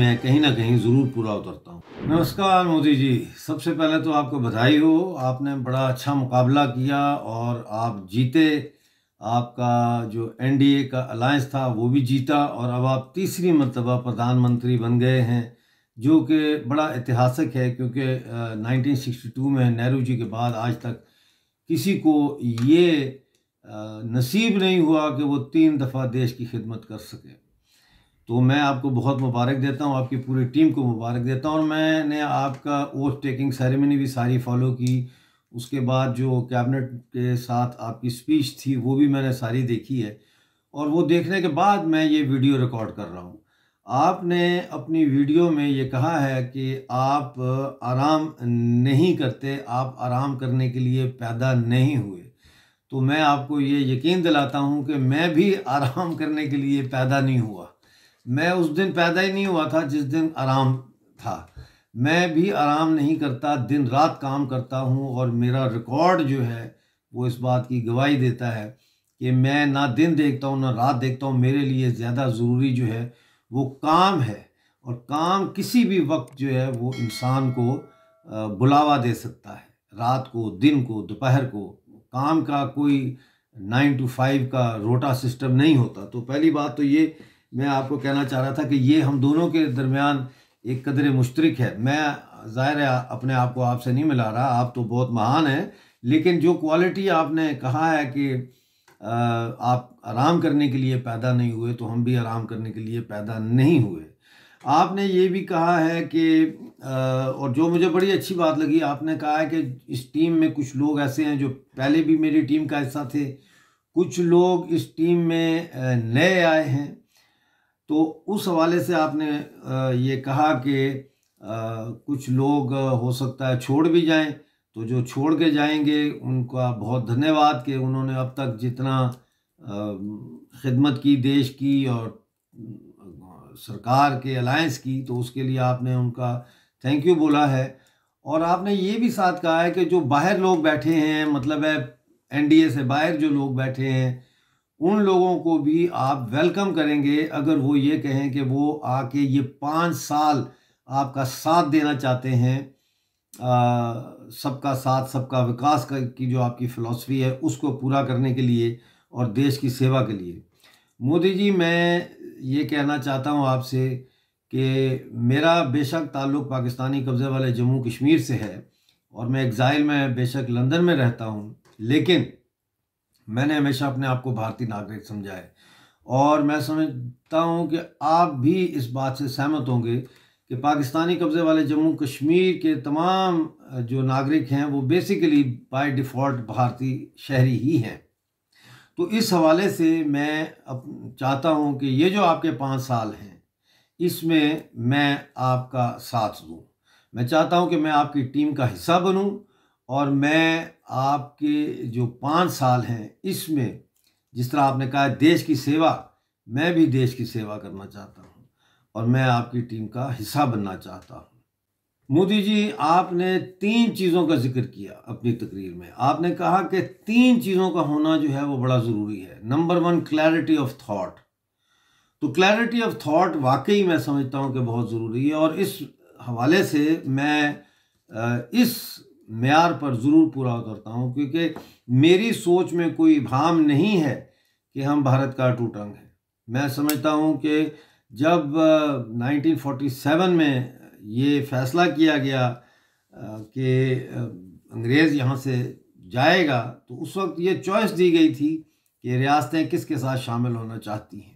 मैं कहीं ना कहीं ज़रूर पूरा उतरता हूँ नमस्कार मोदी जी सबसे पहले तो आपको बधाई हो आपने बड़ा अच्छा मुकाबला किया और आप जीते आपका जो एनडीए का अलायंस था वो भी जीता और अब आप तीसरी मरतबा प्रधानमंत्री बन गए हैं जो कि बड़ा ऐतिहासिक है क्योंकि 1962 में नेहरू जी के बाद आज तक किसी को ये नसीब नहीं हुआ कि वो तीन दफ़ा देश की खिदमत कर सके तो मैं आपको बहुत मुबारक देता हूँ आपकी पूरी टीम को मुबारक देता हूँ और मैंने आपका ओथ टेकिंग सेरेमनी भी सारी फॉलो की उसके बाद जो कैबिनेट के साथ आपकी स्पीच थी वो भी मैंने सारी देखी है और वो देखने के बाद मैं ये वीडियो रिकॉर्ड कर रहा हूँ आपने अपनी वीडियो में ये कहा है कि आप आराम नहीं करते आप आराम करने के लिए पैदा नहीं हुए तो मैं आपको ये यकीन दिलाता हूँ कि मैं भी आराम करने के लिए पैदा नहीं हुआ मैं उस दिन पैदा ही नहीं हुआ था जिस दिन आराम था मैं भी आराम नहीं करता दिन रात काम करता हूँ और मेरा रिकॉर्ड जो है वो इस बात की गवाही देता है कि मैं ना दिन देखता हूँ ना रात देखता हूँ मेरे लिए ज़्यादा ज़रूरी जो है वो काम है और काम किसी भी वक्त जो है वो इंसान को बुलावा दे सकता है रात को दिन को दोपहर को काम का कोई नाइन टू फाइव का रोटा सिस्टम नहीं होता तो पहली बात तो ये मैं आपको कहना चाह रहा था कि ये हम दोनों के दरमियान एक कदर मुश्तरक है मैं ज़ाहिर है अपने आप को आपसे नहीं मिला रहा आप तो बहुत महान हैं लेकिन जो क्वालिटी आपने कहा है कि आप आराम करने के लिए पैदा नहीं हुए तो हम भी आराम करने के लिए पैदा नहीं हुए आपने ये भी कहा है कि और जो मुझे बड़ी अच्छी बात लगी आपने कहा है कि इस टीम में कुछ लोग ऐसे हैं जो पहले भी मेरी टीम का हिस्सा थे कुछ लोग इस टीम में नए आए हैं तो उस हवाले से आपने ये कहा कि कुछ लोग हो सकता है छोड़ भी जाएं तो जो छोड़ के जाएंगे उनका बहुत धन्यवाद कि उन्होंने अब तक जितना खिदमत की देश की और सरकार के अलायंस की तो उसके लिए आपने उनका थैंक यू बोला है और आपने ये भी साथ कहा है कि जो बाहर लोग बैठे हैं मतलब है एनडीए से बाहर जो लोग बैठे हैं उन लोगों को भी आप वेलकम करेंगे अगर वो ये कहें कि वो आके ये पाँच साल आपका साथ देना चाहते हैं सबका साथ सबका विकास कर, की जो आपकी फ़िलासफ़ी है उसको पूरा करने के लिए और देश की सेवा के लिए मोदी जी मैं ये कहना चाहता हूँ आपसे कि मेरा बेशक ताल्लुक़ पाकिस्तानी कब्ज़े वाले जम्मू कश्मीर से है और मैं एग्ज़ाइल में बेशक लंदन में रहता हूँ लेकिन मैंने हमेशा अपने आप को भारतीय नागरिक समझा है और मैं समझता हूँ कि आप भी इस बात से सहमत होंगे कि पाकिस्तानी कब्ज़े वाले जम्मू कश्मीर के तमाम जो नागरिक हैं वो बेसिकली बाय डिफ़ॉल्ट भारतीय शहरी ही हैं तो इस हवाले से मैं अब चाहता हूँ कि ये जो आपके पाँच साल हैं इसमें मैं आपका साथ दूँ मैं चाहता हूँ कि मैं आपकी टीम का हिस्सा बनूँ और मैं आपके जो पाँच साल हैं इसमें जिस तरह आपने कहा देश की सेवा मैं भी देश की सेवा करना चाहता हूँ और मैं आपकी टीम का हिस्सा बनना चाहता हूँ मोदी जी आपने तीन चीज़ों का जिक्र किया अपनी तकरीर में आपने कहा कि तीन चीज़ों का होना जो है वो बड़ा ज़रूरी है number one clarity of thought तो क्लैरिटी ऑफ थाट वाकई मैं समझता हूँ कि बहुत ज़रूरी है और इस हवाले से मैं इस मैार पर ज़रूर पूरा करता हूँ क्योंकि मेरी सोच में कोई भाम नहीं है कि हम भारत का टूटंग हैं मैं समझता हूँ कि जब 1947 में ये फैसला किया गया कि अंग्रेज़ यहाँ से जाएगा तो उस वक्त ये चॉइस दी गई थी कि रियासतें किसके साथ शामिल होना चाहती हैं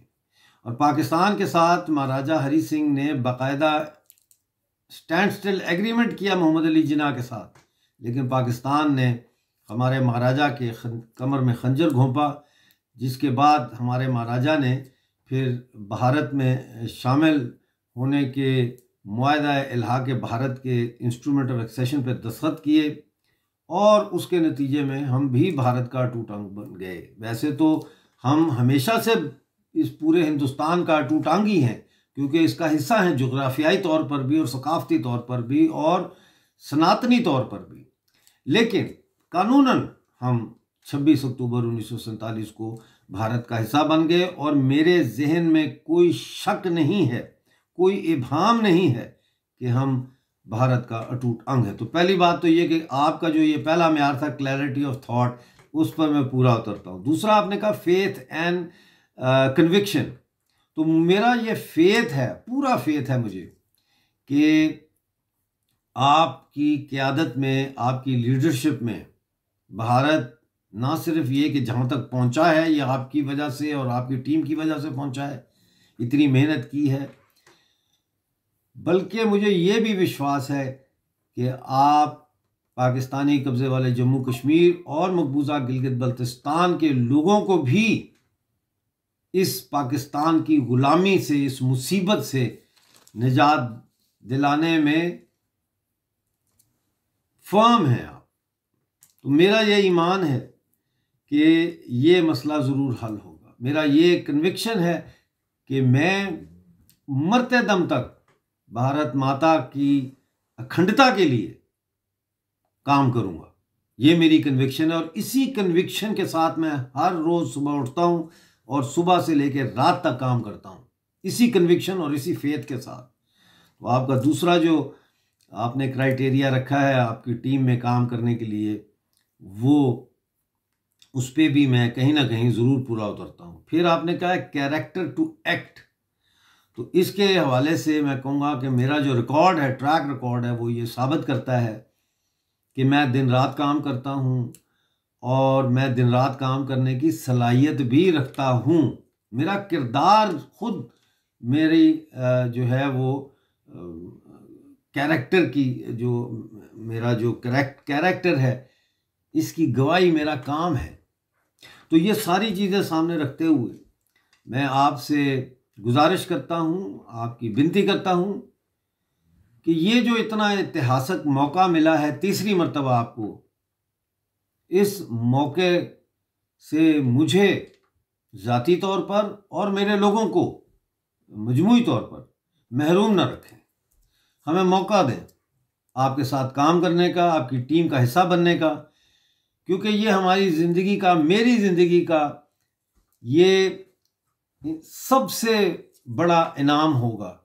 और पाकिस्तान के साथ महाराजा हरी सिंह ने बाकायदा स्टैंड स्टिल एग्रीमेंट किया मोहम्मद अली जिना के साथ लेकिन पाकिस्तान ने हमारे महाराजा के कमर में खंजर घोंपा जिसके बाद हमारे महाराजा ने फिर भारत में शामिल होने के माहा इलाहा के भारत के इंस्ट्रूमेंट ऑफ एक्सेशन पर दस्खत किए और उसके नतीजे में हम भी भारत का टूटांग बन गए वैसे तो हम हमेशा से इस पूरे हिंदुस्तान का टूटांगी हैं क्योंकि इसका हिस्सा हैं जोग्राफियाई तौर पर भी और सकाफती तौर पर भी और सनातनी तौर पर भी लेकिन कानूनन हम 26 अक्टूबर उन्नीस को भारत का हिस्सा बन गए और मेरे जहन में कोई शक नहीं है कोई इभाम नहीं है कि हम भारत का अटूट अंग है तो पहली बात तो ये कि आपका जो ये पहला म्यार था क्लैरिटी ऑफ थॉट उस पर मैं पूरा उतरता हूँ दूसरा आपने कहा फेथ एंड कन्विक्शन तो मेरा ये फेथ है पूरा फेथ है मुझे कि आपकी क्यादत में आपकी लीडरशिप में भारत ना सिर्फ ये कि जहाँ तक पहुँचा है ये आपकी वजह से और आपकी टीम की वजह से पहुँचा है इतनी मेहनत की है बल्कि मुझे ये भी विश्वास है कि आप पाकिस्तानी कब्ज़े वाले जम्मू कश्मीर और मकबूजा गिलगित बल्तिस्तान के लोगों को भी इस पाकिस्तान की ग़ुलामी से इस मुसीबत से निजात दिलाने में फर्म हैं आप तो मेरा ये ईमान है कि ये मसला ज़रूर हल होगा मेरा ये कन्विक्शन है कि मैं मरते दम तक भारत माता की अखंडता के लिए काम करूँगा ये मेरी कन्विक्शन है और इसी कन्विक्शन के साथ मैं हर रोज़ सुबह उठता हूँ और सुबह से लेकर रात तक काम करता हूँ इसी कन्विक्शन और इसी फेथ के साथ तो आपका दूसरा जो आपने क्राइटेरिया रखा है आपकी टीम में काम करने के लिए वो उस पर भी मैं कहीं ना कहीं ज़रूर पूरा उतरता हूँ फिर आपने कहा कैरेक्टर टू एक्ट तो इसके हवाले से मैं कहूँगा कि मेरा जो रिकॉर्ड है ट्रैक रिकॉर्ड है वो ये साबित करता है कि मैं दिन रात काम करता हूँ और मैं दिन रात काम करने की सलाहियत भी रखता हूँ मेरा किरदार खुद मेरी जो है वो कैरेक्टर की जो मेरा जो करेक्ट कैरेक्टर है इसकी गवाही मेरा काम है तो ये सारी चीज़ें सामने रखते हुए मैं आपसे गुजारिश करता हूँ आपकी विनती करता हूँ कि ये जो इतना ऐतिहासिक मौका मिला है तीसरी मरतबा आपको इस मौके से मुझे ज़ाती तौर पर और मेरे लोगों को मजमू तौर पर महरूम न रखें हमें मौका दें आपके साथ काम करने का आपकी टीम का हिस्सा बनने का क्योंकि ये हमारी ज़िंदगी का मेरी ज़िंदगी का ये सबसे बड़ा इनाम होगा